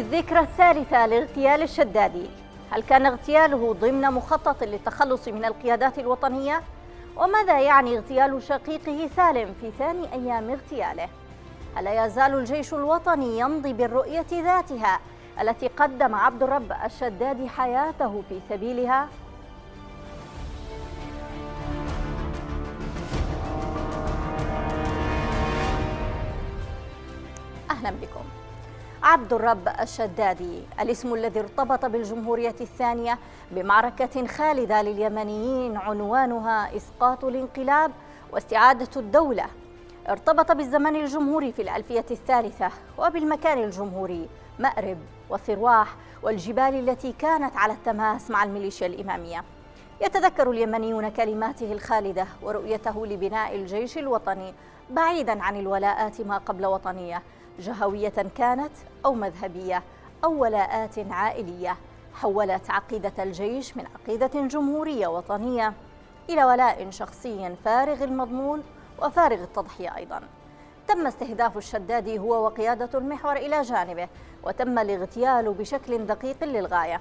الذكرى الثالثة لاغتيال الشدادي هل كان اغتياله ضمن مخطط للتخلص من القيادات الوطنية؟ وماذا يعني اغتيال شقيقه سالم في ثاني أيام اغتياله؟ ألا يزال الجيش الوطني يمضي بالرؤية ذاتها التي قدم عبد الرب الشدادي حياته في سبيلها؟ أهلا بكم عبد الرب الشدادي الاسم الذي ارتبط بالجمهورية الثانية بمعركة خالدة لليمنيين عنوانها إسقاط الانقلاب واستعادة الدولة ارتبط بالزمن الجمهوري في الألفية الثالثة وبالمكان الجمهوري مأرب وثرواح والجبال التي كانت على التماس مع الميليشيا الإمامية يتذكر اليمنيون كلماته الخالدة ورؤيته لبناء الجيش الوطني بعيدا عن الولاءات ما قبل وطنية جهوية كانت أو مذهبية أو ولاءات عائلية حولت عقيدة الجيش من عقيدة جمهورية وطنية إلى ولاء شخصي فارغ المضمون وفارغ التضحية أيضاً تم استهداف الشدادي هو وقيادة المحور إلى جانبه وتم الاغتيال بشكل دقيق للغاية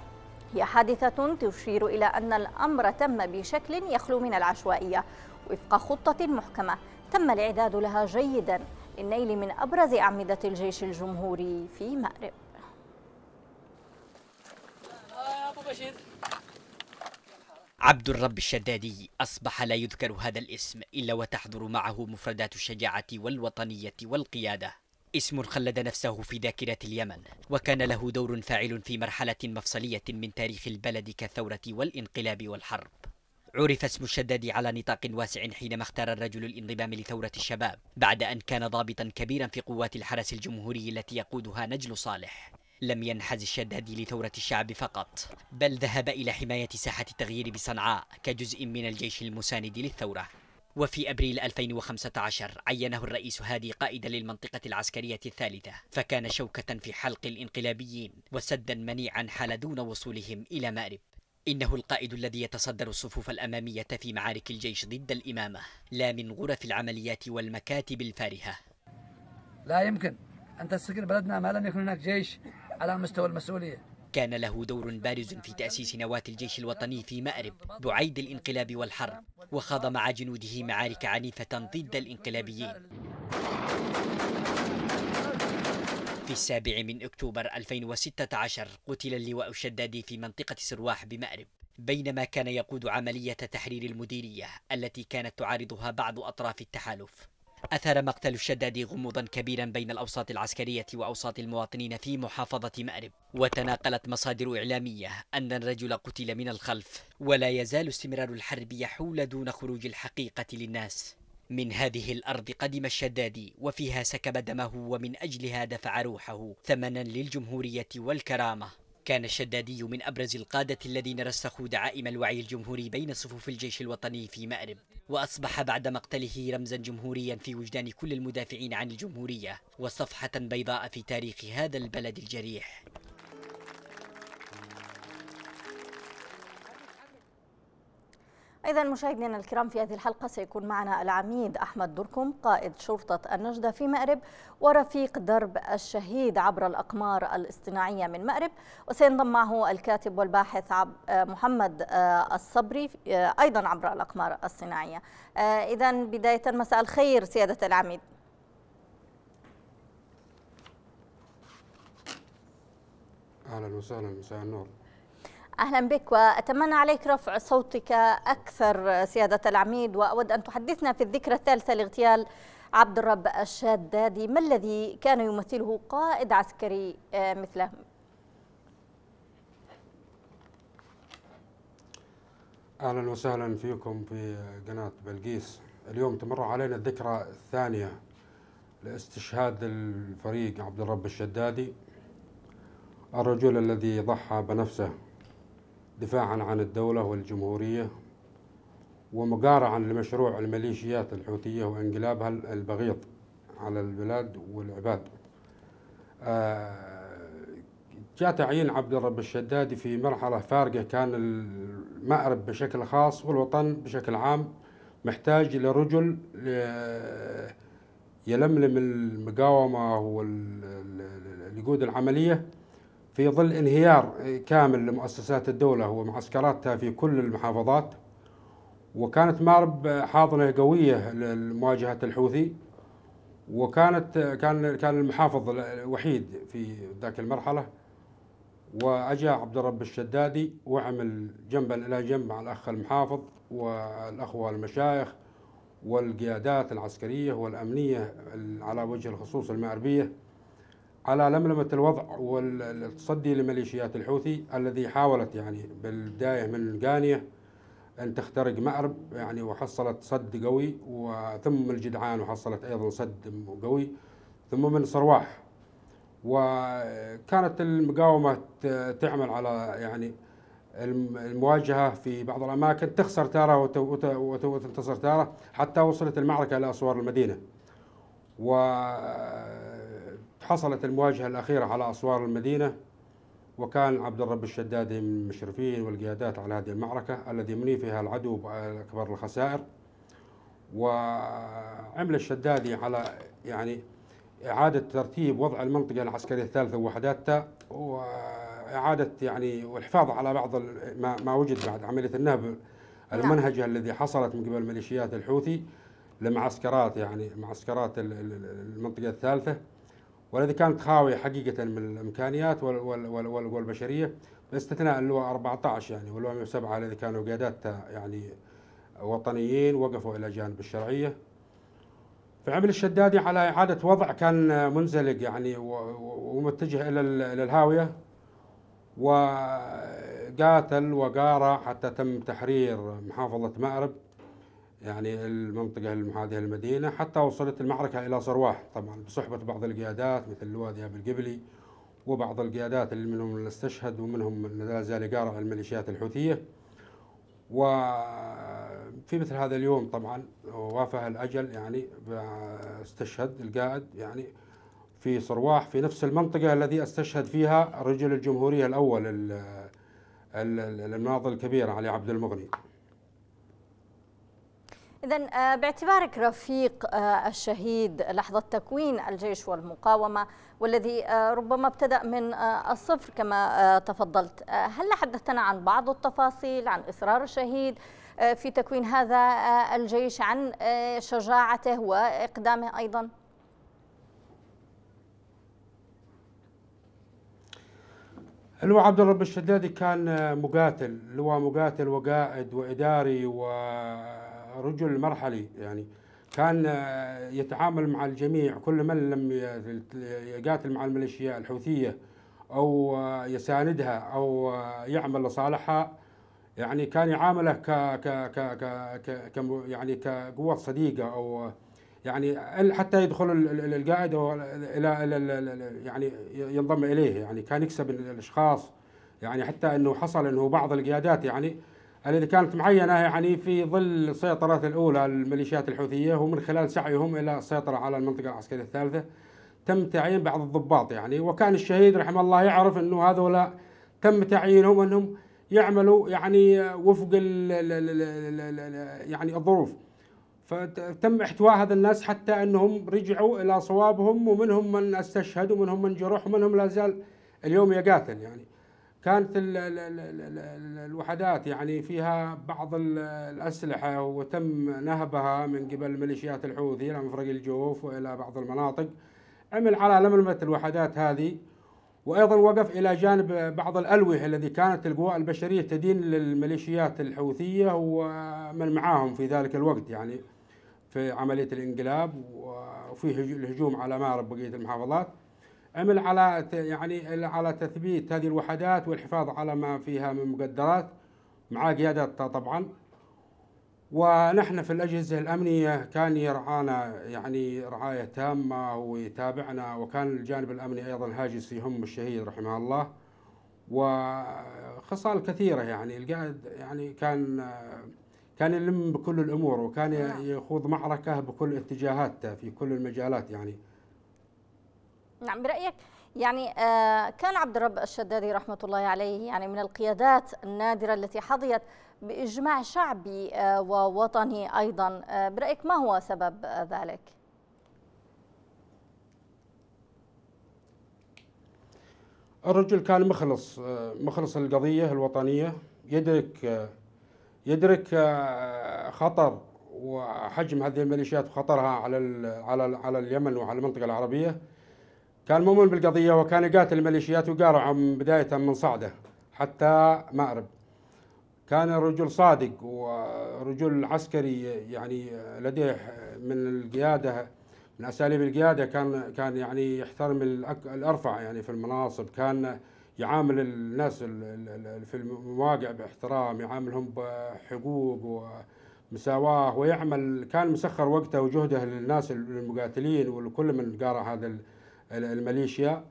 هي حادثة تشير إلى أن الأمر تم بشكل يخلو من العشوائية وفق خطة محكمة تم الإعداد لها جيداً النيل من أبرز أعمدة الجيش الجمهوري في مأرب عبد الرب الشدادي أصبح لا يذكر هذا الاسم إلا وتحضر معه مفردات الشجاعة والوطنية والقيادة اسم خلد نفسه في ذاكرة اليمن وكان له دور فاعل في مرحلة مفصلية من تاريخ البلد كالثورة والانقلاب والحرب عرف اسم الشداد على نطاق واسع حينما اختار الرجل الانضمام لثورة الشباب بعد أن كان ضابطا كبيرا في قوات الحرس الجمهوري التي يقودها نجل صالح لم ينحز الشداد لثورة الشعب فقط بل ذهب إلى حماية ساحة التغيير بصنعاء كجزء من الجيش المساند للثورة وفي أبريل 2015 عينه الرئيس هادي قائدا للمنطقة العسكرية الثالثة فكان شوكة في حلق الإنقلابيين وسدا منيعا حال دون وصولهم إلى مأرب إنه القائد الذي يتصدر الصفوف الأمامية في معارك الجيش ضد الإمامة لا من غرف العمليات والمكاتب الفارهة لا يمكن أن تستقر بلدنا ما لم يكن هناك جيش على مستوى المسؤولية كان له دور بارز في تأسيس نواة الجيش الوطني في مأرب بعيد الانقلاب والحرب وخاض مع جنوده معارك عنيفة ضد الانقلابيين في السابع من أكتوبر 2016 قتل اللواء الشدادي في منطقة سرواح بمأرب بينما كان يقود عملية تحرير المديرية التي كانت تعارضها بعض أطراف التحالف أثار مقتل الشداد غموضا كبيرا بين الأوساط العسكرية وأوساط المواطنين في محافظة مأرب وتناقلت مصادر إعلامية أن الرجل قتل من الخلف ولا يزال استمرار الحرب يحول دون خروج الحقيقة للناس من هذه الأرض قدم الشدادي وفيها سكب دمه ومن أجلها دفع روحه ثمنا للجمهورية والكرامة كان الشدادي من أبرز القادة الذين رسخوا دعائم الوعي الجمهوري بين صفوف الجيش الوطني في مأرب وأصبح بعد مقتله رمزا جمهوريا في وجدان كل المدافعين عن الجمهورية وصفحة بيضاء في تاريخ هذا البلد الجريح إذا مشاهدينا الكرام في هذه الحلقة سيكون معنا العميد أحمد دركم قائد شرطة النجدة في مأرب ورفيق درب الشهيد عبر الأقمار الاصطناعية من مأرب وسينضم معه الكاتب والباحث عب آه، محمد آه، الصبري آه، أيضا عبر الأقمار الصناعية إذا بداية مساء الخير سيادة العميد أهلا وسهلا مساء النور أهلا بك وأتمنى عليك رفع صوتك أكثر سيادة العميد وأود أن تحدثنا في الذكرى الثالثة لاغتيال عبد الرب الشدادي ما الذي كان يمثله قائد عسكري آه، مثله أهلا وسهلا فيكم في قناة بلقيس اليوم تمر علينا الذكرى الثانية لاستشهاد الفريق عبد الرب الشدادي الرجل الذي ضحى بنفسه دفاعا عن الدولة والجمهورية ومقارعا لمشروع الميليشيات الحوثية وانقلابها البغيض على البلاد والعباد آه، جاء تعيين عبد الرب الشدادي في مرحلة فارقة كان المأرب بشكل خاص والوطن بشكل عام محتاج لرجل آه، يلملم المقاومة والجهود العملية في ظل انهيار كامل لمؤسسات الدولة ومعسكراتها في كل المحافظات وكانت مارب حاضنة قوية لمواجهة الحوثي وكانت كان كان المحافظ الوحيد في ذاك المرحلة وأجا عبد الرب الشدادي وعمل جنبا إلى جنب مع الأخ المحافظ والأخوة المشايخ والقيادات العسكرية والأمنية على وجه الخصوص المأربية على لملمة الوضع والتصدي لميليشيات الحوثي الذي حاولت يعني بالبداية من قانية أن تخترق مأرب يعني وحصلت صد قوي وثم من الجدعان وحصلت أيضا صد قوي ثم من صرواح وكانت المقاومة تعمل على يعني المواجهة في بعض الأماكن تخسر تارة وتنتصر تارة حتى وصلت المعركة إلى أسوار المدينة و حصلت المواجهة الأخيرة على أسوار المدينة وكان عبد الرب الشدادي من المشرفين والقيادات على هذه المعركة الذي مني فيها العدو بأكبر الخسائر وعمل الشدادي على يعني إعادة ترتيب وضع المنطقة العسكرية الثالثة ووحداتها وإعادة يعني والحفاظ على بعض ما, ما وجد بعد عملية النهب المنهجة نعم. الذي حصلت من قبل ميليشيات الحوثي لمعسكرات يعني معسكرات المنطقة الثالثة والذي كانت خاوية حقيقة من الإمكانيات والبشرية باستثناء اللواء 14 يعني واللواء 107 الذي كانوا قيادات يعني وطنيين وقفوا إلى جانب الشرعية فعمل الشدادي على إعادة وضع كان منزلق يعني ومتجه إلى الهاوية وقاتل وقارع حتى تم تحرير محافظة مأرب يعني المنطقة المحاذية للمدينة حتى وصلت المعركة إلى صرواح طبعا بصحبة بعض القيادات مثل اللواء ذهاب القبلي وبعض القيادات اللي منهم اللي استشهد ومنهم لا زال يقارع الميليشيات الحوثية وفي مثل هذا اليوم طبعا وافه الأجل يعني استشهد القائد يعني في صرواح في نفس المنطقة الذي استشهد فيها رجل الجمهورية الأول المناضل الكبير علي عبد المغني إذا آه، باعتبارك رفيق آه، الشهيد لحظة تكوين الجيش والمقاومة والذي آه، ربما ابتدأ من الصفر كما تفضلت هل حدثتنا عن بعض التفاصيل عن إصرار الشهيد في تكوين هذا الجيش عن شجاعته وإقدامه أيضا؟ اللواء عبد الرب الشدادي كان مقاتل لواء مقاتل وقائد وإداري و رجل مرحلي يعني كان آه، يتعامل مع الجميع كل من لم يقاتل مع الميليشيا الحوثية أو آه، يساندها أو آه، يعمل لصالحها يعني كان يعامله ك ك ك ك ك يعني كقوة صديقة أو يعني حتى يدخل القائد إلى يعني ينضم إليه يعني كان يكسب الأشخاص يعني حتى أنه حصل أنه بعض القيادات يعني التي كانت معينة يعني في ظل سيطرة الأولى الميليشيات الحوثية ومن خلال سعيهم إلى السيطرة على المنطقة العسكرية الثالثة تم تعيين بعض الضباط يعني وكان الشهيد رحمه الله يعرف أنه هذولا تم تعيينهم أنهم يعملوا يعني وفق يعني الظروف فتم احتواء هذا الناس حتى انهم رجعوا الى صوابهم ومنهم من استشهد ومنهم من جرح ومنهم لا زال اليوم يقاتل يعني كانت الوحدات يعني فيها بعض الأسلحة وتم نهبها من قبل ميليشيات الحوثي إلى مفرق الجوف وإلى بعض المناطق عمل على لملمة الوحدات هذه وأيضا وقف إلى جانب بعض الألوهة الذي كانت القوى البشرية تدين للميليشيات الحوثية ومن معاهم في ذلك الوقت يعني في عملية الانقلاب وفي الهجوم على مارب بقية المحافظات عمل على يعني على تثبيت هذه الوحدات والحفاظ على ما فيها من مقدرات مع قيادتها طبعا ونحن في الأجهزة الأمنية كان يرعانا يعني رعاية تامة ويتابعنا وكان الجانب الأمني أيضا هاجس يهم الشهيد رحمه الله وخصال كثيرة يعني القائد يعني كان كان يلم بكل الأمور وكان نعم. يخوض معركة بكل اتجاهاته في كل المجالات يعني نعم برأيك يعني آه، كان عبد الرب الشدادي رحمة الله عليه يعني من القيادات النادرة التي حظيت بإجماع شعبي آه، ووطني أيضا آه، برأيك ما هو سبب ذلك؟ الرجل كان مخلص مخلص القضية الوطنية يدرك يدرك خطر وحجم هذه الميليشيات وخطرها على على على اليمن وعلى المنطقة العربية كان مؤمن بالقضية وكان يقاتل الميليشيات وقارع بداية من صعده حتى مأرب كان رجل صادق ورجل عسكري يعني لديه من القيادة من أساليب القيادة كان كان يعني يحترم الأرفع يعني في المناصب كان يعامل الناس في المواقع باحترام يعاملهم بحقوق ومساواة ويعمل كان مسخر وقته وجهده للناس المقاتلين ولكل من قارع هذا الميليشيا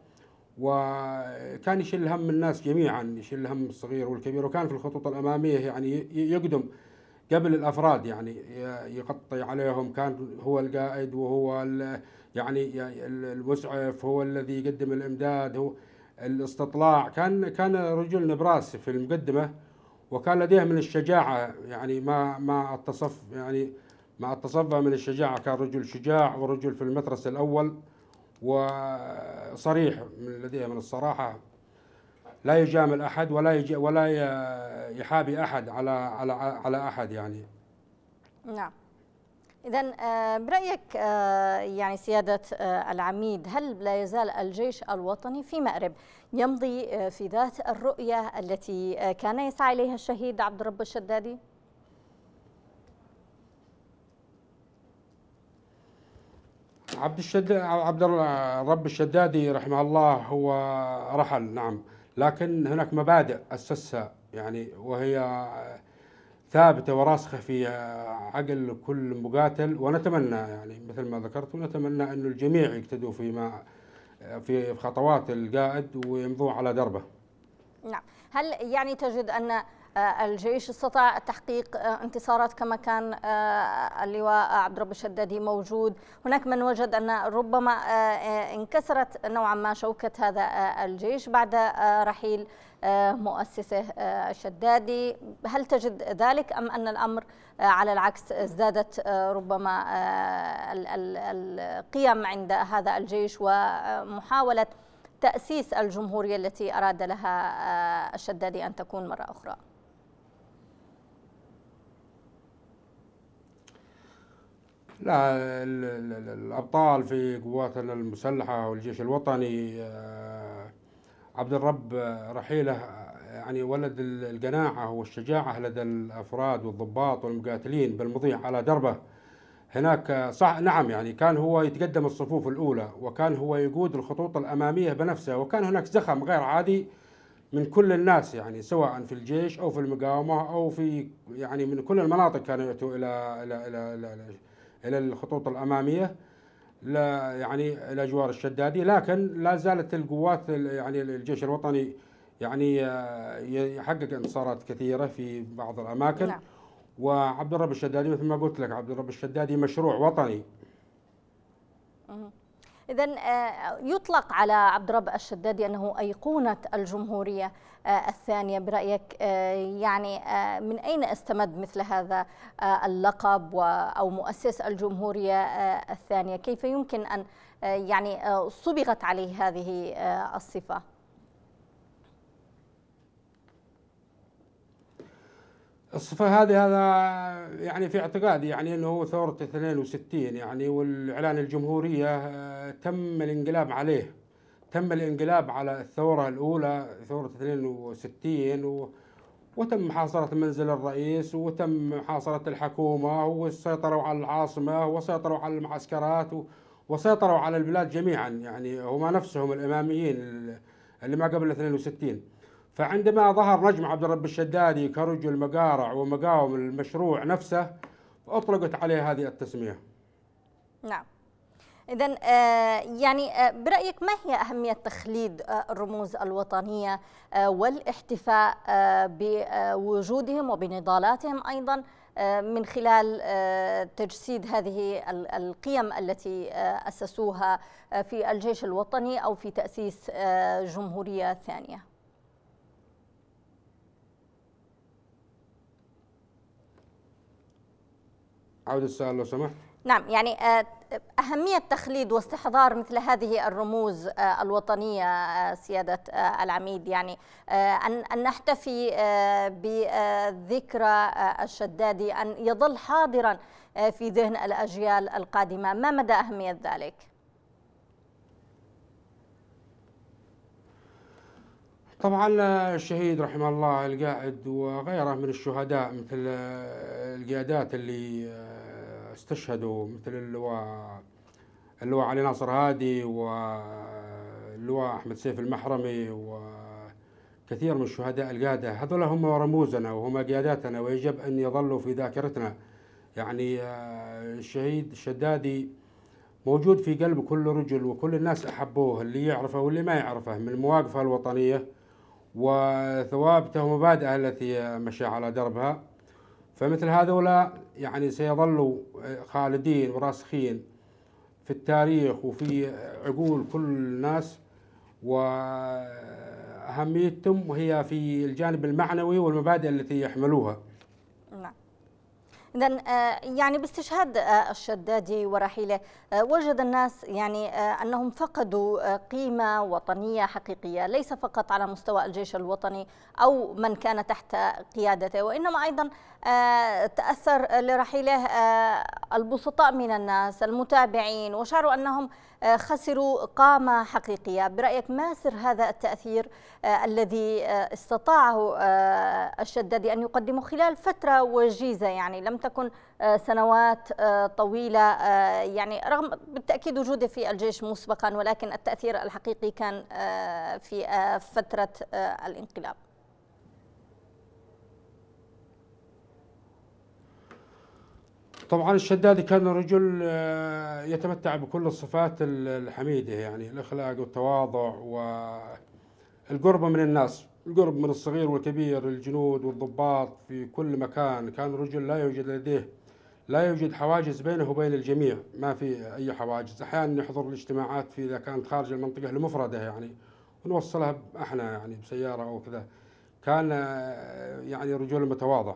وكان يشيل هم الناس جميعا يشيل هم الصغير والكبير وكان في الخطوط الاماميه يعني يقدم قبل الافراد يعني يغطي عليهم كان هو القائد وهو يعني المسعف هو الذي يقدم الامداد هو الاستطلاع كان كان رجل نبراس في المقدمه وكان لديه من الشجاعه يعني ما ما اتصف يعني ما اتصفى من الشجاعه كان رجل شجاع ورجل في المترس الاول وصريح لديه من الصراحة لا يجامل أحد ولا يجي ولا يحابي أحد على على على أحد يعني نعم إذا آه، برأيك آه، يعني سيادة آه، العميد هل لا يزال الجيش الوطني في مأرب يمضي في ذات الرؤية التي كان يسعى إليها الشهيد عبد الرب الشدادي؟ عبد الشد عبد الرب الشدادي رحمه الله هو رحل نعم لكن هناك مبادئ اسسها يعني وهي ثابته وراسخه في عقل كل مقاتل ونتمنى يعني مثل ما ذكرت ونتمنى أن الجميع يقتدوا فيما في خطوات القائد ويمضوا على دربه. نعم، هل يعني تجد ان آه، الجيش استطاع تحقيق آه، انتصارات كما كان آه، اللواء عبد الرب الشدادي موجود هناك من وجد أن ربما انكسرت نوعا ما شوكة هذا الجيش بعد رحيل مؤسسه الشدادي هل تجد ذلك أم أن الأمر على العكس ازدادت ربما القيم عند هذا الجيش ومحاولة تأسيس الجمهورية التي أراد لها الشدادي أن تكون مرة أخرى لا الابطال في قواتنا المسلحه والجيش الوطني آه، عبد الرب رحيله آه، يعني ولد القناعه والشجاعه لدى الافراد والضباط والمقاتلين بالمضي على دربه هناك آه، صح نعم يعني كان هو يتقدم الصفوف الاولى وكان هو يقود الخطوط الاماميه بنفسه وكان هناك زخم غير عادي من كل الناس يعني سواء في الجيش او في المقاومه او في يعني من كل المناطق كانوا ياتوا الى الى الى, إلى, إلى الى الخطوط الاماميه لا يعني الى جوار الشدادي لكن لا زالت القوات يعني الجيش الوطني يعني آه، يحقق انتصارات كثيره في بعض الاماكن لا. نعم. وعبد الرب الشدادي مثل ما قلت لك عبد الرب الشدادي مشروع وطني إذا آه، يطلق على عبد الرب الشدادي أنه أيقونة الجمهورية آه، الثانية برأيك آه، يعني من أين استمد مثل هذا اللقب أو مؤسس الجمهورية الثانية كيف يمكن أن يعني صبغت عليه هذه الصفة؟ الصفة هذه هذا يعني في اعتقادي يعني انه هو ثورة 62 يعني والاعلان الجمهورية آه، تم الانقلاب عليه تم الانقلاب على الثورة الاولى ثورة 62 و وتم محاصرة منزل الرئيس وتم محاصرة الحكومة وسيطروا على العاصمة وسيطروا على المعسكرات وسيطروا على البلاد جميعا يعني هما نفسهم الإماميين اللي ما قبل 62 فعندما ظهر نجم عبد الرب الشدادي كرجل مقارع ومقاوم المشروع نفسه أطلقت عليه هذه التسمية نعم إذا آه، يعني آه، برأيك ما هي أهمية تخليد آه، الرموز الوطنية والاحتفاء بوجودهم وبنضالاتهم أيضا من خلال تجسيد هذه القيم التي أسسوها في الجيش الوطني أو في تأسيس جمهورية ثانية عودة السؤال لو سمحت نعم يعني آه، أهمية تخليد واستحضار مثل هذه الرموز آه، الوطنية آه، سيادة العميد يعني أن نحتفي بذكرى الشدادي أن يظل حاضرا في ذهن الأجيال القادمة ما مدى أهمية ذلك؟ طبعا الشهيد رحمه الله القاعد وغيره من الشهداء مثل آه، القيادات اللي آه، استشهدوا مثل اللواء اللواء علي ناصر هادي واللواء آه، احمد سيف المحرمي وكثير من الشهداء القاده هذول هم رموزنا وهم قياداتنا ويجب ان يظلوا في ذاكرتنا يعني الشهيد الشدادي موجود في قلب كل رجل وكل الناس احبوه اللي يعرفه واللي ما يعرفه من مواقفه الوطنيه وثوابته ومبادئه التي مشى على دربها فمثل هذولا يعني سيظلوا آه، خالدين وراسخين في التاريخ وفي عقول كل الناس وأهميتهم وهي في الجانب المعنوي والمبادئ التي يحملوها إذا آه، يعني باستشهاد آه، الشدادي ورحيله آه، وجد الناس يعني أنهم فقدوا قيمة وطنية حقيقية ليس فقط على مستوى الجيش الوطني أو من كان تحت قيادته وإنما أيضا آه، تأثر لرحيله آه، البسطاء من الناس المتابعين وشعروا أنهم آه، خسروا قامة حقيقية برأيك ما سر هذا التأثير الذي استطاعه الشدادي أن يقدمه خلال فترة وجيزة يعني لم تكن سنوات طويلة يعني رغم بالتأكيد وجوده في الجيش مسبقا ولكن التأثير الحقيقي كان في فترة الانقلاب طبعا الشدادي كان رجل آه، يتمتع بكل الصفات الحميده يعني الاخلاق والتواضع والقرب من الناس القرب من الصغير والكبير الجنود والضباط في كل مكان كان رجل لا يوجد لديه لا يوجد حواجز بينه وبين الجميع ما في اي حواجز احيانا يحضر الاجتماعات في اذا كانت خارج المنطقه لمفرده يعني ونوصلها احنا يعني بسياره او كذا كان آه، يعني رجل متواضع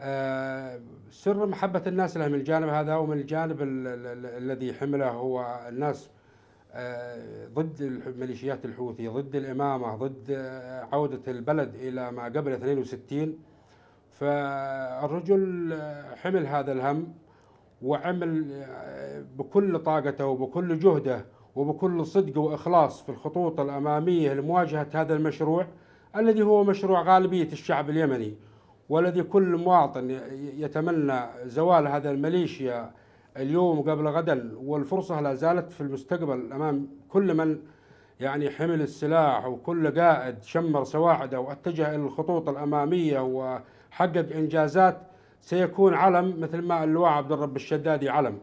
آه، سر محبة الناس له من الجانب هذا ومن الجانب الذي حمله هو الناس آه، ضد الميليشيات الحوثي ضد الإمامة ضد آه، عودة البلد إلى ما قبل 62 فالرجل حمل هذا الهم وعمل بكل طاقته وبكل جهده وبكل صدق وإخلاص في الخطوط الأمامية لمواجهة هذا المشروع الذي هو مشروع غالبية الشعب اليمني والذي كل مواطن يتمنى زوال هذا الميليشيا اليوم قبل غدا والفرصة لا زالت في المستقبل أمام كل من يعني حمل السلاح وكل قائد شمر سواعده واتجه إلى الخطوط الأمامية وحقق إنجازات سيكون علم مثل ما اللواء عبد الرب الشدادي علم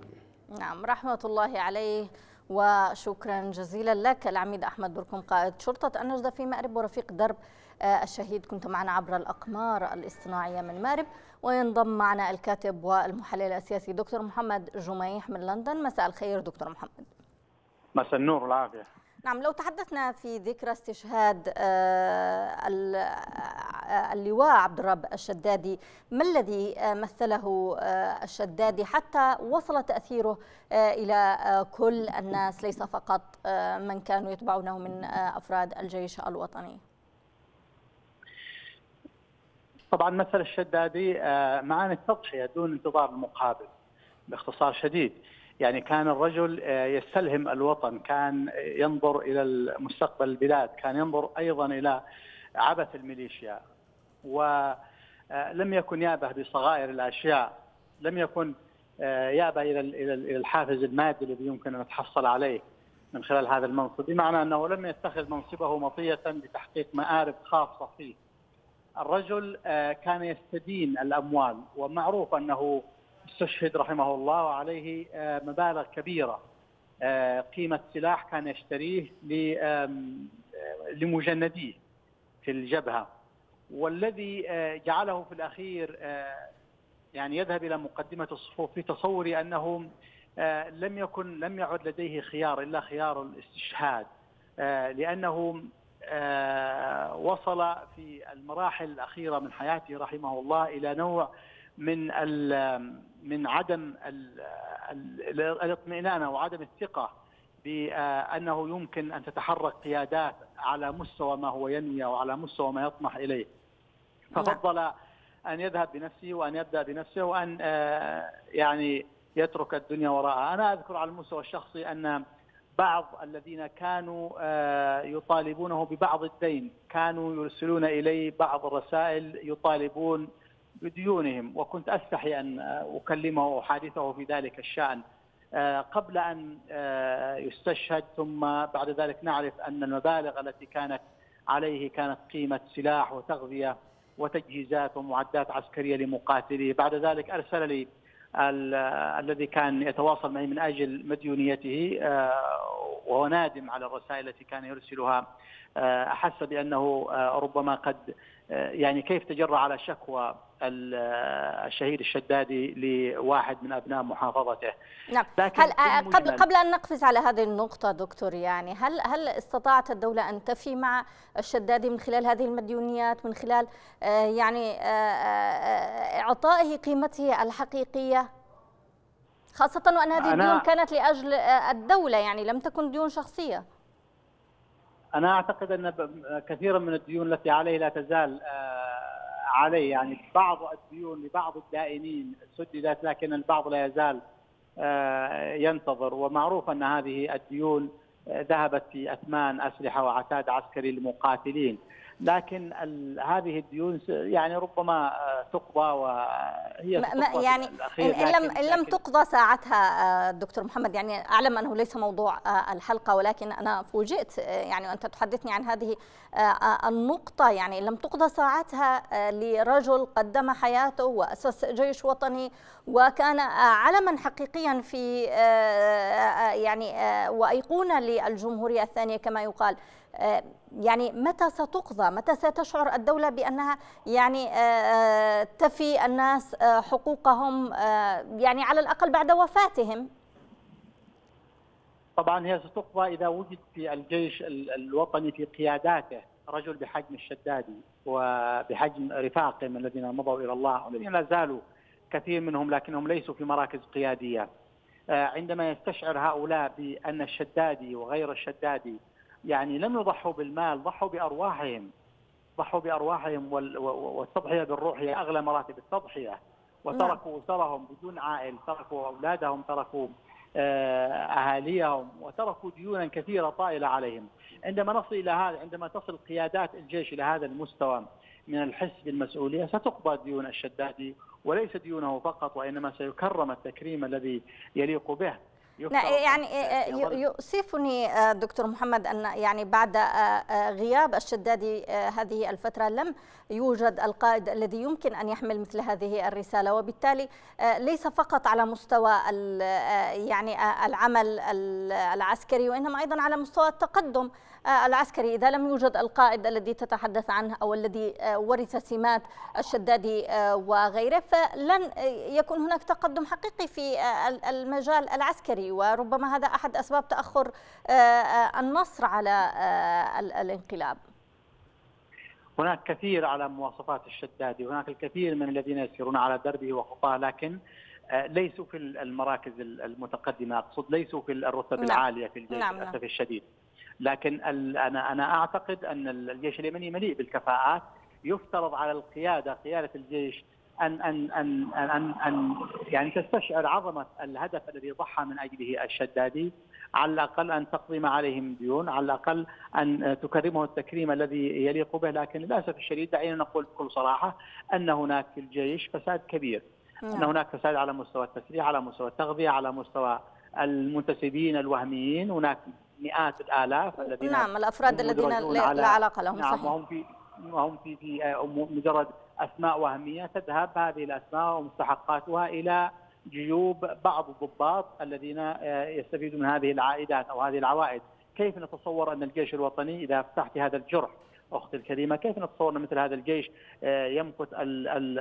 نعم رحمة الله عليه وشكرا جزيلا لك العميد أحمد بركم قائد شرطة النجدة في مأرب ورفيق درب آه، الشهيد كنت معنا عبر الأقمار الاصطناعية من مارب وينضم معنا الكاتب والمحلل السياسي دكتور محمد جميح من لندن مساء الخير دكتور محمد مساء النور والعافية نعم لو تحدثنا في ذكرى استشهاد آه، آه، اللواء عبد الرب الشدادي ما الذي مثله الشدادي حتى وصل تأثيره إلى كل الناس ليس فقط من كانوا يتبعونه من أفراد الجيش الوطني طبعا مثل الشدادي معانا آه، معاني التضحيه دون انتظار المقابل باختصار شديد يعني كان الرجل آه، يستلهم الوطن كان ينظر الى مستقبل البلاد كان ينظر ايضا الى عبث الميليشيا ولم آه، يكن يابه بصغائر الاشياء لم يكن يابه الى الى الحافز المادي الذي يمكن ان يتحصل عليه من خلال هذا المنصب بمعنى انه لم يتخذ منصبه مطيه لتحقيق مآرب خاصه فيه الرجل آه، كان يستدين الاموال ومعروف انه استشهد رحمه الله وعليه آه، مبالغ كبيره آه، قيمه سلاح كان يشتريه لمجنديه في الجبهه والذي جعله في الاخير يعني يذهب الى مقدمه الصفوف في تصوري انه لم يكن لم يعد لديه خيار الا خيار الاستشهاد لانه آه، وصل في المراحل الأخيرة من حياته رحمه الله إلى نوع من من عدم الاطمئنان او عدم الثقه بانه يمكن ان تتحرك قيادات على مستوى ما هو ينوي او على مستوى ما يطمح اليه. نعم. ففضل ان يذهب بنفسه وان يبدا بنفسه وان آه، يعني يترك الدنيا وراءه. انا اذكر على المستوى الشخصي ان بعض الذين كانوا آه، يطالبونه ببعض الدين كانوا يرسلون إلي بعض الرسائل يطالبون بديونهم وكنت أستحي أن أكلمه وحادثه في ذلك الشأن آه، قبل أن آه، يستشهد ثم بعد ذلك نعرف أن المبالغ التي كانت عليه كانت قيمة سلاح وتغذية وتجهيزات ومعدات عسكرية لمقاتليه بعد ذلك أرسل لي الذي كان يتواصل معي من اجل مديونيته آه، وهو نادم على الرسائل التي كان يرسلها آه، احس بانه آه، ربما قد يعني كيف تجرى على شكوى الشهيد الشدادي لواحد من ابناء محافظته نعم لكن هل آه، قبل قبل ان نقفز على هذه النقطه دكتور يعني هل هل استطاعت الدوله ان تفي مع الشدادي من خلال هذه المديونيات من خلال آه، يعني آه، اعطائه قيمته الحقيقيه خاصه وان هذه الديون كانت لاجل الدوله يعني لم تكن ديون شخصيه انا اعتقد ان كثيرا من الديون التي عليه لا تزال آه عليه يعني بعض الديون لبعض الدائنين سددت لكن البعض لا يزال آه، ينتظر ومعروف أن هذه الديون آه، ذهبت في أثمان أسلحة وعتاد عسكري للمقاتلين لكن هذه الديون يعني ربما آه، تقضى وهي ما تقضى يعني ان لم ان لم تقضى ساعتها آه، دكتور محمد يعني اعلم انه ليس موضوع آه، الحلقه ولكن انا فوجئت يعني وانت تحدثني عن هذه النقطه يعني لم تقضى ساعتها لرجل قدم حياته واسس جيش وطني وكان آه، علما حقيقيا في آه، آه، يعني وايقونه للجمهوريه الثانيه كما يقال يعني متى ستقضى متى ستشعر الدولة بأنها يعني تفي الناس حقوقهم يعني على الأقل بعد وفاتهم طبعا هي ستقضى إذا وجد في الجيش الوطني في قياداته رجل بحجم الشدادي وبحجم رفاقهم الذين مضوا إلى الله والذين لا زالوا كثير منهم لكنهم ليسوا في مراكز قياديه آه، عندما يستشعر هؤلاء بان الشدادي وغير الشدادي يعني لم يضحوا بالمال ضحوا بارواحهم ضحوا بارواحهم والتضحيه بالروح هي اغلى مراتب التضحيه نعم. وتركوا اسرهم بدون عائل تركوا اولادهم تركوا آه، اهاليهم وتركوا ديونا كثيره طائله عليهم عندما نصل الى هذا عندما تصل قيادات الجيش الى هذا المستوى من الحس بالمسؤوليه ستقضى ديون الشدادي وليس ديونه فقط وإنما سيكرم التكريم الذي يليق به لا يعني يؤسفني آه، آه، دكتور محمد ان يعني بعد آه، غياب الشدادي هذه الفتره لم يوجد القائد الذي يمكن ان يحمل مثل هذه الرساله وبالتالي ليس فقط على مستوى يعني العمل العسكري وانما ايضا على مستوى التقدم آه، العسكري إذا لم يوجد القائد الذي تتحدث عنه أو الذي آه، ورث سمات الشدادي آه، وغيره فلن يكون هناك تقدم حقيقي في المجال العسكري وربما هذا أحد أسباب تأخر النصر على الانقلاب هناك كثير على مواصفات الشدادي هناك الكثير من الذين يسيرون على دربه وخطاه لكن ليسوا في المراكز المتقدمه اقصد ليسوا في الرتب نعم. العاليه في الجيش نعم، للاسف نعم. الشديد لكن انا انا اعتقد ان الجيش اليمني مليء بالكفاءات يفترض على القياده قياده الجيش ان ان ان ان, أن, أن يعني تستشعر عظمه الهدف الذي ضحى من اجله الشدادي على الاقل ان تقضي عليه عليهم ديون، على الاقل ان تكرمه التكريم الذي يليق به، لكن للاسف الشديد دعينا نقول بكل صراحه ان هناك في الجيش فساد كبير. نعم. ان هناك فساد على مستوى التسليح، على مستوى التغذيه، على مستوى المنتسبين الوهميين، هناك مئات الآلاف الذين نعم الأفراد الذين لا علاقة لهم نعم صحيح. وهم في وهم في في آه، مجرد أسماء وهمية تذهب هذه الأسماء ومستحقاتها إلى جيوب بعض الضباط الذين آه، يستفيدون من هذه العائدات أو هذه العوائد كيف نتصور أن الجيش الوطني إذا فتحت هذا الجرح اختي الكريمه كيف نتصور ان مثل هذا الجيش آه، يمكث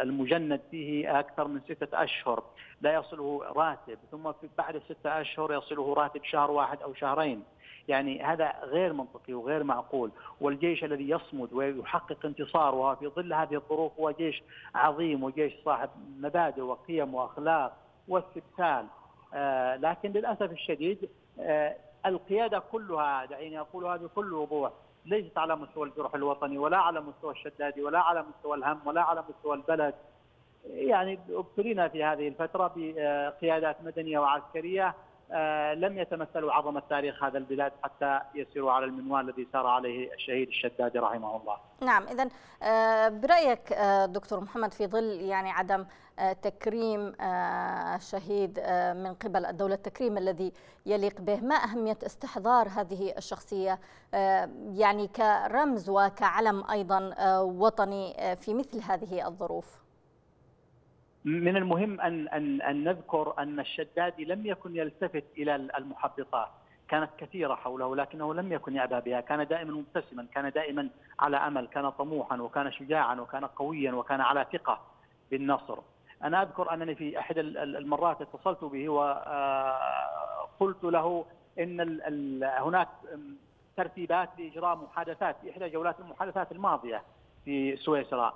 المجند فيه اكثر من سته اشهر لا يصله راتب ثم بعد السته اشهر يصله راتب شهر واحد او شهرين يعني هذا غير منطقي وغير معقول والجيش الذي يصمد ويحقق انتصاره في ظل هذه الظروف هو جيش عظيم وجيش صاحب مبادئ وقيم واخلاق واستبسال آه، لكن للاسف الشديد آه، القياده كلها دعيني اقولها بكل وضوح ليست على مستوى الجرح الوطني ولا على مستوى الشدادي ولا على مستوى الهم ولا على مستوى البلد يعني ابتلينا في هذه الفتره بقيادات مدنيه وعسكريه آه، لم يتمثلوا عظمة تاريخ هذا البلاد حتى يسيروا على المنوال الذي سار عليه الشهيد الشدادي رحمه الله نعم إذا آه، برأيك آه، دكتور محمد في ظل يعني عدم تكريم الشهيد من قبل الدولة التكريم الذي يليق به ما أهمية استحضار هذه الشخصية يعني كرمز وكعلم أيضا وطني في مثل هذه الظروف من المهم ان ان ان نذكر ان الشدادي لم يكن يلتفت الى المحبطات كانت كثيرة حوله لكنه لم يكن يعبا بها كان دائما مبتسما كان دائما على أمل كان طموحا وكان شجاعا وكان قويا وكان على ثقة بالنصر أنا أذكر أنني في أحد المرات اتصلت به وقلت آه، له إن هناك ترتيبات لإجراء محادثات في إحدى جولات المحادثات الماضية في سويسرا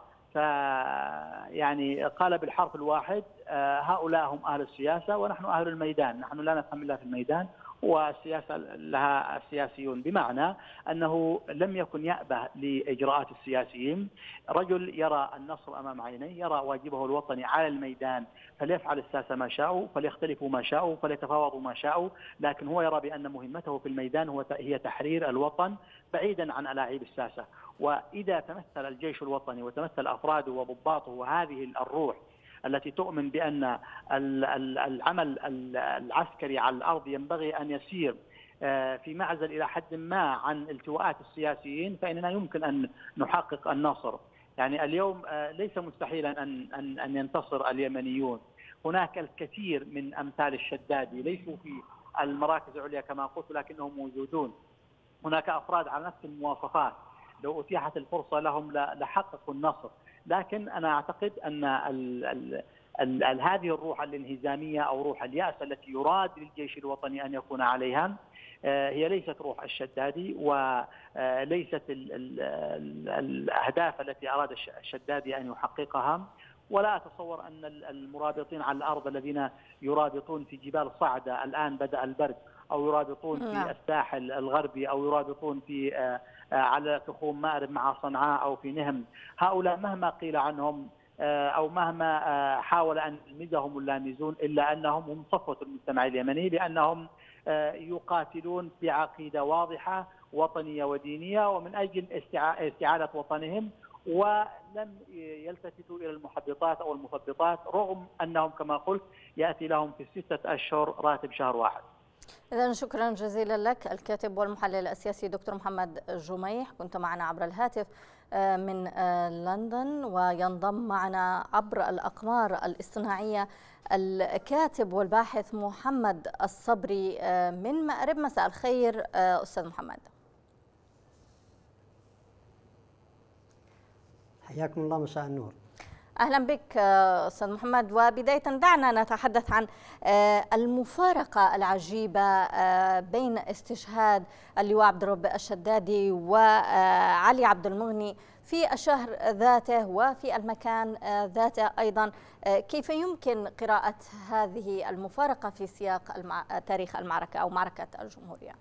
يعني قال بالحرف الواحد آه، هؤلاء هم اهل السياسه ونحن اهل الميدان، نحن لا نفهم الا في الميدان وسياسه لها السياسيون بمعنى انه لم يكن يأبه لاجراءات السياسيين، رجل يرى النصر امام عينيه، يرى واجبه الوطني على الميدان فليفعل الساسه ما شاء فليختلفوا ما شاء فليتفاوضوا ما شاء لكن هو يرى بان مهمته في الميدان هو هي تحرير الوطن بعيدا عن الاعيب الساسه، واذا تمثل الجيش الوطني وتمثل افراده وضباطه هذه الروح التي تؤمن بأن العمل العسكري على الأرض ينبغي أن يسير آه، في معزل إلى حد ما عن التواءات السياسيين فإننا يمكن أن نحقق النصر يعني اليوم آه، ليس مستحيلا أن, أن, أن ينتصر اليمنيون هناك الكثير من أمثال الشدادي ليسوا في المراكز العليا كما قلت لكنهم موجودون هناك أفراد على نفس المواصفات لو أتيحت الفرصة لهم لحققوا النصر لكن انا اعتقد ان الـ الـ الـ هذه الروح الانهزاميه او روح الياس التي يراد للجيش الوطني ان يكون عليها آه، هي ليست روح الشدادي وليست آه، الاهداف التي اراد الشدادي ان يحققها ولا اتصور ان المرابطين على الارض الذين يرابطون في جبال صعده الان بدا البرد او يرابطون في نعم. الساحل الغربي او يرابطون في آه، آه، على تخوم مأرب مع صنعاء أو في نهم هؤلاء مهما قيل عنهم آه، أو مهما آه، حاول أن يلمزهم اللامزون إلا أنهم هم صفوة المجتمع اليمني لأنهم يقاتلون بعقيدة واضحة وطنية ودينية ومن أجل استعادة وطنهم ولم يلتفتوا الى المحبطات او المثبطات رغم انهم كما قلت ياتي لهم في سته اشهر راتب شهر واحد. إذا شكرا جزيلا لك الكاتب والمحلل السياسي دكتور محمد جميح كنت معنا عبر الهاتف آه، من آه، لندن وينضم معنا عبر الأقمار الاصطناعية الكاتب والباحث محمد الصبري آه، من مأرب مساء الخير أستاذ محمد حياكم الله مساء النور أهلا بك آه، أستاذ محمد وبداية دعنا نتحدث عن آه، المفارقة العجيبة آه، بين استشهاد اللواء عبد الرب الشدادي وعلي عبد المغني في الشهر ذاته وفي المكان ذاته أيضا كيف يمكن قراءة هذه المفارقة في سياق تاريخ المعركة أو معركة الجمهورية؟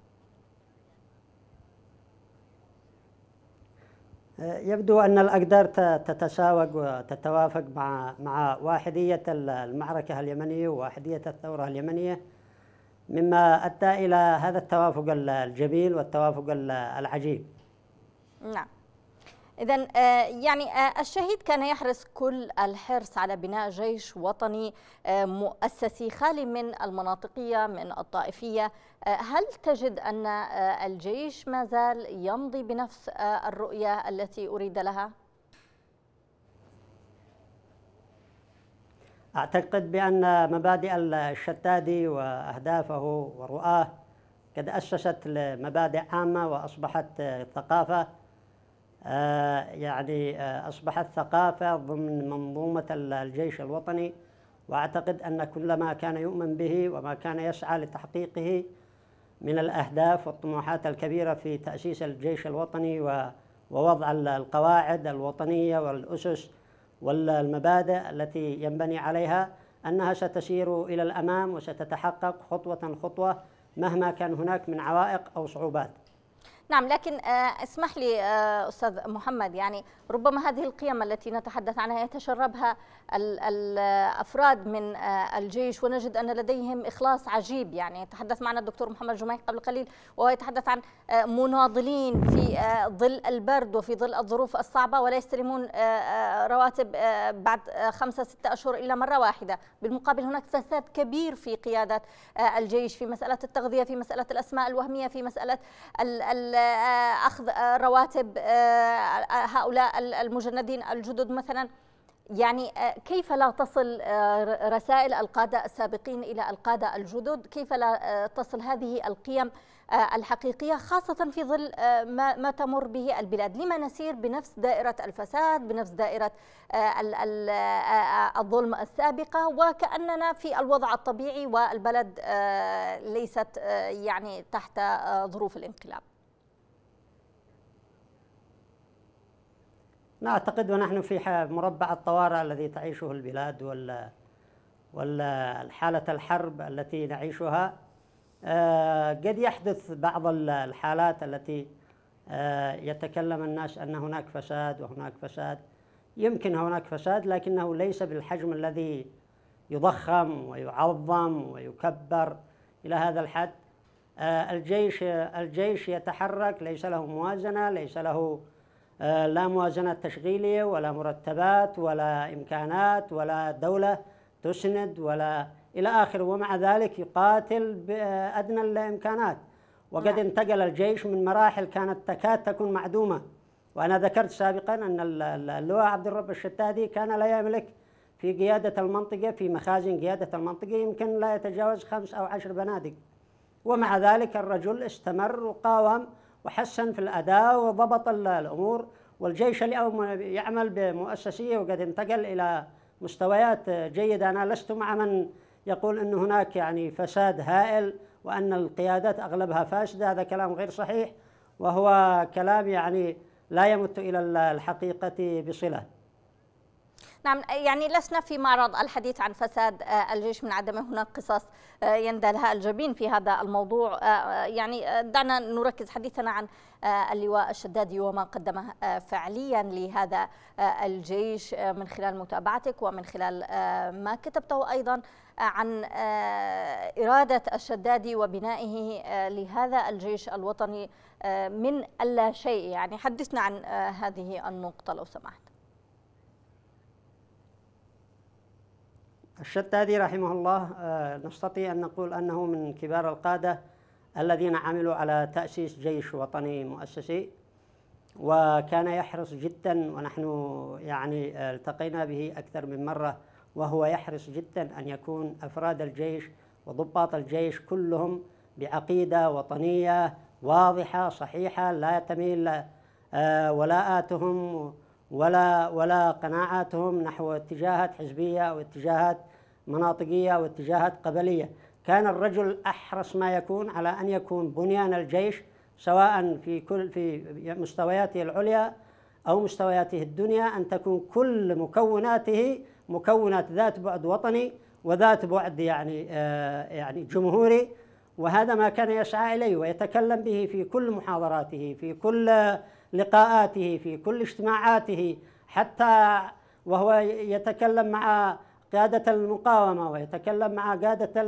يبدو أن الأقدار تتساوق وتتوافق مع مع واحدية المعركة اليمنية وواحدية الثورة اليمنية مما أدى إلى هذا التوافق الجميل والتوافق العجيب نعم إذا آه، يعني آه، الشهيد كان يحرص كل الحرص على بناء جيش وطني آه، مؤسسي خالي من المناطقية من الطائفية هل تجد أن الجيش ما زال يمضي بنفس الرؤية التي أريد لها؟ أعتقد بأن مبادئ الشدادي وأهدافه ورؤاه قد أسست لمبادئ عامة وأصبحت ثقافة آه، يعني آه، أصبحت ثقافة ضمن منظومة الجيش الوطني وأعتقد أن كل ما كان يؤمن به وما كان يسعى لتحقيقه من الأهداف والطموحات الكبيرة في تأسيس الجيش الوطني ووضع القواعد الوطنية والأسس والمبادئ التي ينبني عليها أنها ستسير إلى الأمام وستتحقق خطوة خطوة مهما كان هناك من عوائق أو صعوبات نعم لكن آه، اسمح لي آه، استاذ محمد يعني ربما هذه القيم التي نتحدث عنها يتشربها الافراد من آه، الجيش ونجد ان لديهم اخلاص عجيب يعني تحدث معنا الدكتور محمد جميح قبل قليل وهو يتحدث عن مناضلين في ظل البرد وفي ظل الظروف الصعبه ولا يستلمون رواتب بعد خمسه سته اشهر الا مره واحده بالمقابل هناك فساد كبير في قياده الجيش في مساله التغذيه في مساله الاسماء الوهميه في مساله ال آه، اخذ آه، رواتب آه، هؤلاء المجندين الجدد مثلا يعني كيف لا تصل رسائل القادة السابقين إلى القادة الجدد كيف لا تصل هذه القيم الحقيقية خاصة في ظل ما, ما تمر به البلاد لما نسير بنفس دائرة الفساد بنفس دائرة الظلم السابقة وكأننا في الوضع الطبيعي والبلد ليست يعني تحت ظروف الانقلاب نعتقد ونحن في مربع الطوارئ الذي تعيشه البلاد ولا ولا حالة الحرب التي نعيشها آه، قد يحدث بعض الحالات التي آه، يتكلم الناس أن هناك فساد وهناك فساد يمكن هناك فساد لكنه ليس بالحجم الذي يضخم ويعظم ويكبر إلى هذا الحد آه، الجيش الجيش يتحرك ليس له موازنة ليس له آه، لا موازنة تشغيلية ولا مرتبات ولا إمكانات ولا دولة تسند ولا إلى آخره ومع ذلك يقاتل بأدنى آه، الإمكانات وقد نعم. انتقل الجيش من مراحل كانت تكاد تكون معدومة وأنا ذكرت سابقا أن اللواء عبد الرب الشتادي كان لا يملك في قيادة المنطقة في مخازن قيادة المنطقة يمكن لا يتجاوز خمس أو عشر بنادق ومع ذلك الرجل استمر وقاوم وحسن في الأداء وضبط الأمور والجيش اليوم يعمل بمؤسسية وقد انتقل إلى مستويات جيدة أنا لست مع من يقول أن هناك يعني فساد هائل وأن القيادات أغلبها فاسدة هذا كلام غير صحيح وهو كلام يعني لا يمت إلى الحقيقة بصلة نعم يعني لسنا في معرض الحديث عن فساد آه، الجيش من عدمه هناك قصص آه، يندلها الجبين في هذا الموضوع آه، يعني دعنا نركز حديثنا عن اللواء الشدادي وما قدمه فعليا لهذا الجيش من خلال متابعتك ومن خلال ما كتبته أيضا عن إرادة الشدادي وبنائه لهذا الجيش الوطني من اللا شيء يعني حدثنا عن هذه النقطة لو سمحت الشتادي رحمه الله آه، نستطيع أن نقول أنه من كبار القادة الذين عملوا على تأسيس جيش وطني مؤسسي وكان يحرص جدا ونحن يعني آه، التقينا به أكثر من مرة وهو يحرص جدا أن يكون أفراد الجيش وضباط الجيش كلهم بعقيدة وطنية واضحة صحيحة لا تميل آه، ولاءاتهم ولا ولا قناعاتهم نحو اتجاهات حزبيه او اتجاهات مناطقيه او اتجاهات قبليه، كان الرجل احرص ما يكون على ان يكون بنيان الجيش سواء في كل في مستوياته العليا او مستوياته الدنيا ان تكون كل مكوناته مكونات ذات بعد وطني وذات بعد يعني آه، يعني جمهوري وهذا ما كان يسعى اليه ويتكلم به في كل محاضراته في كل لقاءاته في كل اجتماعاته حتى وهو يتكلم مع قادة المقاومة ويتكلم مع قادة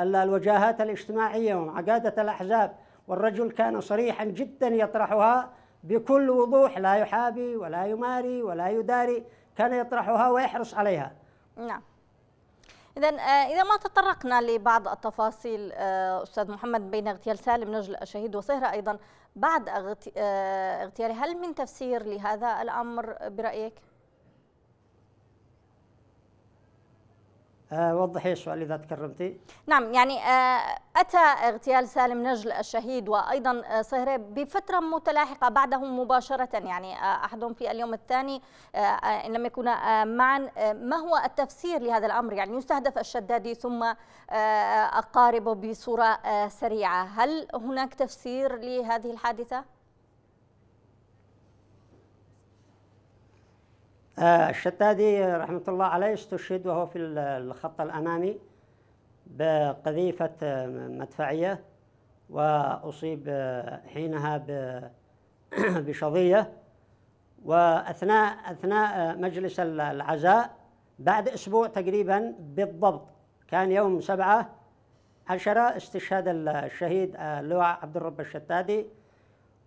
الوجاهات الاجتماعية ومع قادة الأحزاب والرجل كان صريحا جدا يطرحها بكل وضوح لا يحابي ولا يماري ولا يداري كان يطرحها ويحرص عليها نعم إذا آه، إذا ما تطرقنا لبعض التفاصيل آه، أستاذ محمد بين اغتيال سالم نجل الشهيد وصهرة أيضا بعد آه، اغتياله هل من تفسير لهذا الأمر برأيك؟ آه، وضحي السؤال اذا تكرمتي نعم يعني آه، اتى اغتيال سالم نجل الشهيد وايضا آه، صهري بفتره متلاحقه بعدهم مباشره يعني احدهم في اليوم الثاني ان لم يكونا معا ما هو التفسير لهذا الامر يعني يستهدف الشدادي ثم اقاربه بصوره سريعه هل هناك تفسير لهذه الحادثه آه، الشتادي رحمة الله عليه استشهد وهو في الخط الأمامي بقذيفة مدفعية وأصيب حينها بشظية وأثناء أثناء مجلس العزاء بعد أسبوع تقريبا بالضبط كان يوم سبعة عشرة استشهاد الشهيد آه، اللواء عبد الرب الشتادي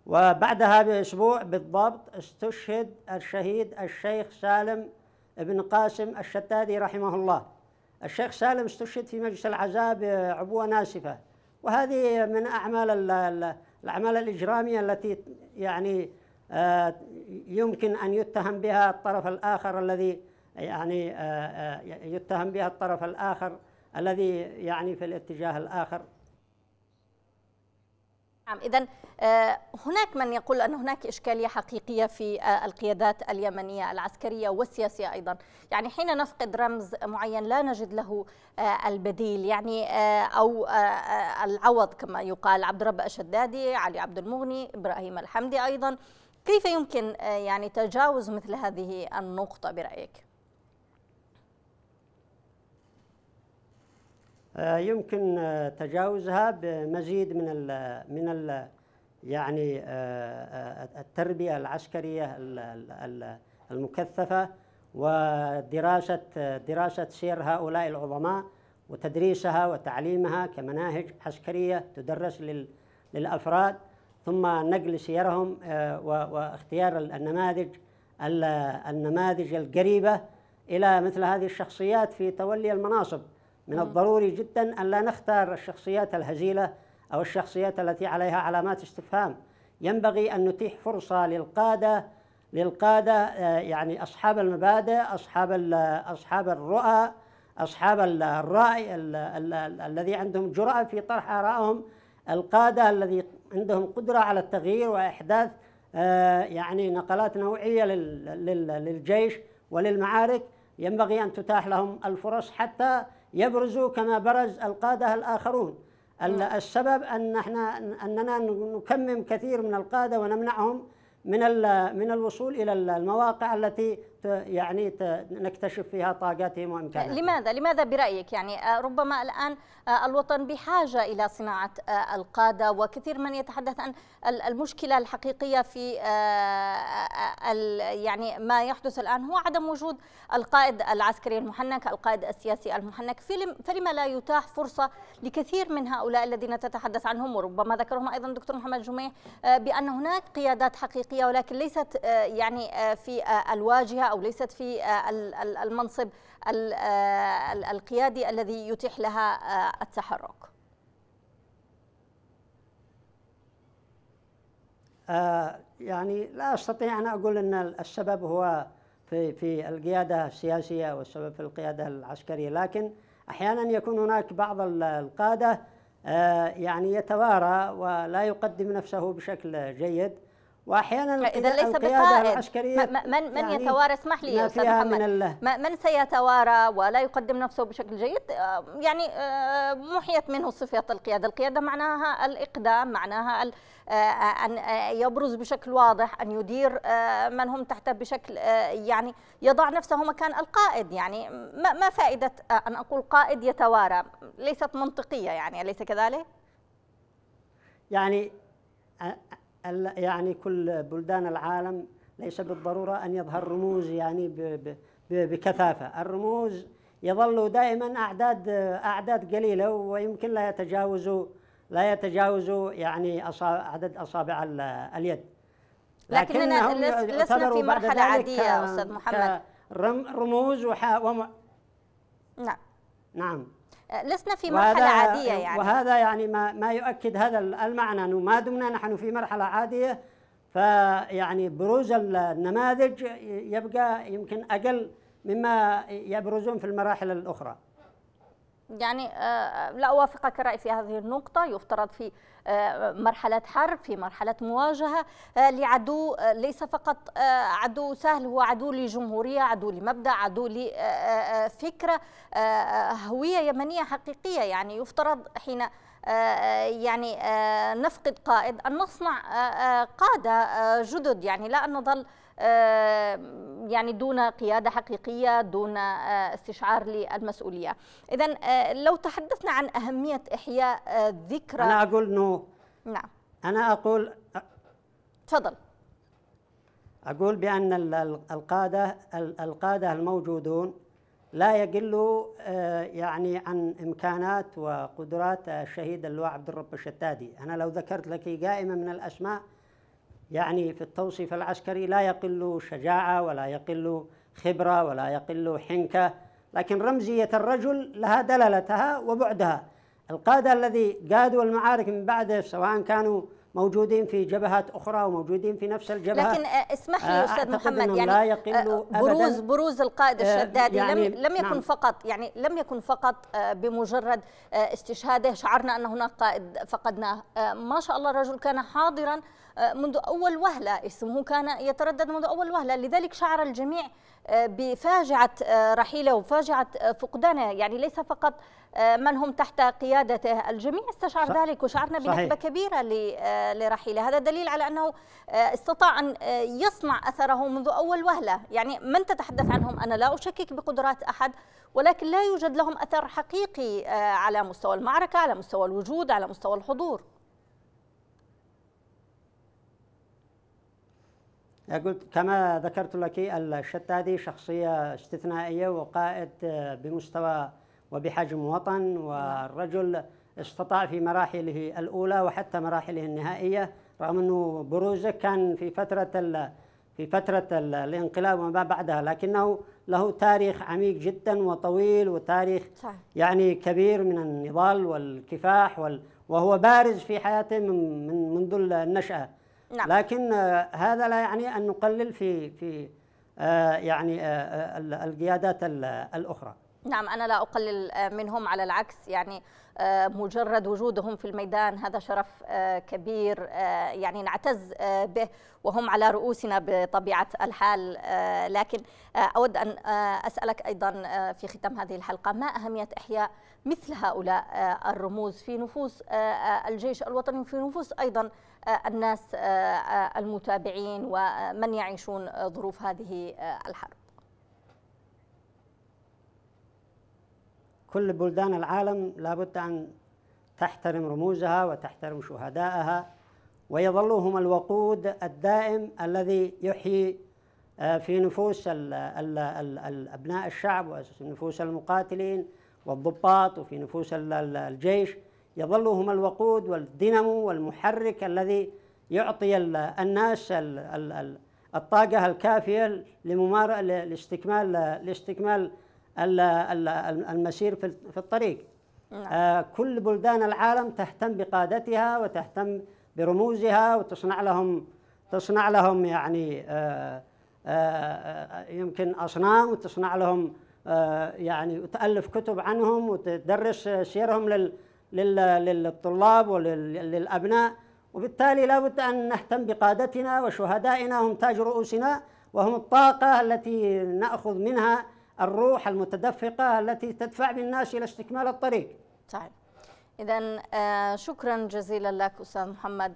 وبعدها بأسبوع بالضبط استشهد الشهيد الشيخ سالم بن قاسم الشدادي رحمه الله الشيخ سالم استشهد في مجلس العزاء بعبوة ناسفة وهذه من أعمال الأعمال الإجرامية التي يعني آه، يمكن أن يتهم بها الطرف الآخر الذي يعني آه، آه، يتهم بها الطرف الآخر الذي يعني في الاتجاه الآخر نعم إذا آه، هناك من يقول أن هناك إشكالية حقيقية في آه، القيادات اليمنية العسكرية والسياسية أيضا يعني حين نفقد رمز معين لا نجد له آه، البديل يعني أو العوض كما يقال عبد الرب الشدادي علي عبد المغني إبراهيم الحمدي أيضا كيف يمكن يعني تجاوز مثل هذه النقطة برأيك؟ آه، يمكن آه، تجاوزها بمزيد من الـ من الـ يعني آه، التربيه العسكريه المكثفه ودراسه دراسه سير هؤلاء العظماء وتدريسها وتعليمها كمناهج عسكريه تدرس للافراد ثم نقل سيرهم واختيار النماذج النماذج القريبه الى مثل هذه الشخصيات في تولي المناصب من نعم. الضروري جدا أن لا نختار الشخصيات الهزيلة أو الشخصيات التي عليها علامات استفهام ينبغي أن نتيح فرصة للقادة للقادة آه، يعني أصحاب المبادئ أصحاب أصحاب الرؤى أصحاب الرأي الذي عندهم جرأة في طرح آرائهم القادة الذي عندهم قدرة على التغيير وإحداث آه، يعني نقلات نوعية للجيش وللمعارك ينبغي أن تتاح لهم الفرص حتى يبرز كما برز القادة الآخرون نعم. السبب أن احنا أننا نكمم كثير من القادة ونمنعهم من من الوصول إلى المواقع التي يعني نكتشف فيها طاقاتهم وامكاناتهم. لماذا لماذا برايك يعني آه، ربما الان آه، الوطن بحاجه الى صناعه آه، القاده وكثير من يتحدث عن المشكله الحقيقيه في يعني ما يحدث الان هو عدم وجود القائد العسكري المحنك، القائد السياسي المحنك، فلما لا يتاح فرصه لكثير من هؤلاء الذين تتحدث عنهم وربما ذكرهم ايضا دكتور محمد جميع بان هناك قيادات حقيقيه ولكن ليست يعني في الواجهه أو ليست في آه، المنصب آه، القيادي الذي يتيح لها آه، التحرك يعني لا أستطيع أن أقول أن السبب هو في في القيادة السياسية والسبب في القيادة العسكرية لكن أحيانا يكون هناك بعض القادة يعني يتوارى ولا يقدم نفسه بشكل جيد واحيانا اذا ليس بقائد من من يعني يتوارى اسمح لي يا استاذ محمد من سيتوارى ولا يقدم نفسه بشكل جيد آه، يعني آه، محيت منه صفه القياده، القياده معناها الاقدام، معناها آه، ان يبرز بشكل واضح، ان يدير من هم تحته بشكل يعني يضع نفسه مكان القائد، يعني ما فائده ان اقول قائد يتوارى؟ ليست منطقيه يعني اليس كذلك؟ يعني يعني كل بلدان العالم ليس بالضرورة أن يظهر رموز يعني بكثافة الرموز يظل دائما أعداد أعداد قليلة ويمكن لا يتجاوز لا يتجاوز يعني عدد أصابع اليد لكننا لسنا في مرحلة عادية أستاذ محمد رموز وح... وم... نعم نعم لسنا في مرحلة عادية إيه، يعني وهذا يعني ما, ما يؤكد هذا المعنى أنه ما دمنا نحن في مرحلة عادية فيعني بروز النماذج يبقى يمكن أقل مما يبرزون في المراحل الأخرى يعني آه، آه، لا أوافقك الرأي في هذه النقطة يفترض في آه، مرحلة حرب في مرحلة مواجهة لعدو ليس فقط عدو سهل هو عدو لجمهورية عدو لمبدأ عدو لفكرة هوية يمنية حقيقية يعني يفترض حين يعني نفقد قائد أن نصنع قادة جدد يعني لا أن نظل آه، يعني دون قيادة حقيقية دون آه، استشعار للمسؤولية إذا آه، لو تحدثنا عن أهمية إحياء ذكرى أنا أقول نو نعم أنا أقول تفضل أقول بأن القادة القادة الموجودون لا يقلوا يعني عن إمكانات وقدرات الشهيد اللواء عبد الرب الشتادي أنا لو ذكرت لك قائمة من الأسماء يعني في التوصيف العسكري لا يقل شجاعة ولا يقل خبرة ولا يقل حنكة لكن رمزية الرجل لها دلالتها وبعدها القادة الذي قادوا المعارك من بعده سواء كانوا موجودين في جبهات أخرى وموجودين في نفس الجبهة لكن آه، اسمح لي آه، أستاذ محمد يعني لا يقل آه، بروز بروز القائد الشدادي يعني لم لم يكن نعم فقط يعني لم يكن فقط بمجرد استشهاده شعرنا أن هناك قائد فقدناه ما شاء الله الرجل كان حاضرا منذ أول وهلة اسمه كان يتردد منذ أول وهلة لذلك شعر الجميع بفاجعة آه، رحيله وفاجعة آه، فقدانه يعني ليس فقط آه، من هم تحت قيادته الجميع استشعر صح. ذلك وشعرنا بنسبة كبيرة لرحيله هذا دليل على أنه استطاع أن يصنع أثره منذ أول وهلة يعني من تتحدث عنهم أنا لا أشكك بقدرات أحد ولكن لا يوجد لهم أثر حقيقي على مستوى المعركة على مستوى الوجود على مستوى الحضور قلت كما ذكرت لك الشدادي شخصية استثنائية وقائد آه، بمستوى وبحجم وطن والرجل استطاع في مراحله الأولى وحتى مراحله النهائية رغم أنه بروزه كان في فترة في فترة الانقلاب وما بعدها لكنه له تاريخ عميق جدا وطويل وتاريخ صحيح. يعني كبير من النضال والكفاح وال وهو بارز في حياته من منذ النشأة نعم. لكن آه، هذا لا يعني أن نقلل في في آه، يعني آه، القيادات الأخرى نعم أنا لا أقلل منهم على العكس يعني مجرد وجودهم في الميدان هذا شرف كبير يعني نعتز به وهم على رؤوسنا بطبيعة الحال لكن أود أن أسألك أيضا في ختام هذه الحلقة ما أهمية إحياء مثل هؤلاء الرموز في نفوس الجيش الوطني وفي نفوس أيضا الناس آه، آه، المتابعين ومن يعيشون ظروف هذه آه، الحرب كل بلدان العالم لابد أن تحترم رموزها وتحترم شهدائها ويظلوا هم الوقود الدائم الذي يحيي في نفوس ال ال الـ أبناء الشعب ونفوس المقاتلين والضباط وفي نفوس الجيش يظل هما الوقود والدينامو والمحرك الذي يعطي الناس الطاقة الكافية لممارسة لاستكمال لاستكمال المسير في الطريق نعم. آه، كل بلدان العالم تهتم بقادتها وتهتم برموزها وتصنع لهم تصنع لهم يعني آه، آه، يمكن أصنام وتصنع لهم يعني وتألف كتب عنهم وتدرس سيرهم لل للطلاب وللأبناء وبالتالي لابد أن نهتم بقادتنا وشهدائنا هم تاج رؤوسنا وهم الطاقة التي نأخذ منها الروح المتدفقة التي تدفع بالناس إلى استكمال الطريق طيب إذا آه، شكرا جزيلا لك أستاذ محمد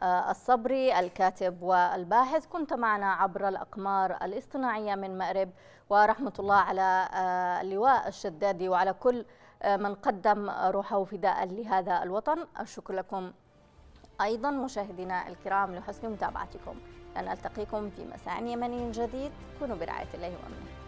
آه، الصبري الكاتب والباحث كنت معنا عبر الأقمار الاصطناعية من مأرب ورحمة الله على آه، اللواء الشدادي وعلى كل من قدم روحه فداء لهذا الوطن الشكر لكم أيضا مشاهدينا الكرام لحسن متابعتكم لنلتقيكم في مساء يمني جديد كونوا برعاية الله وأمنه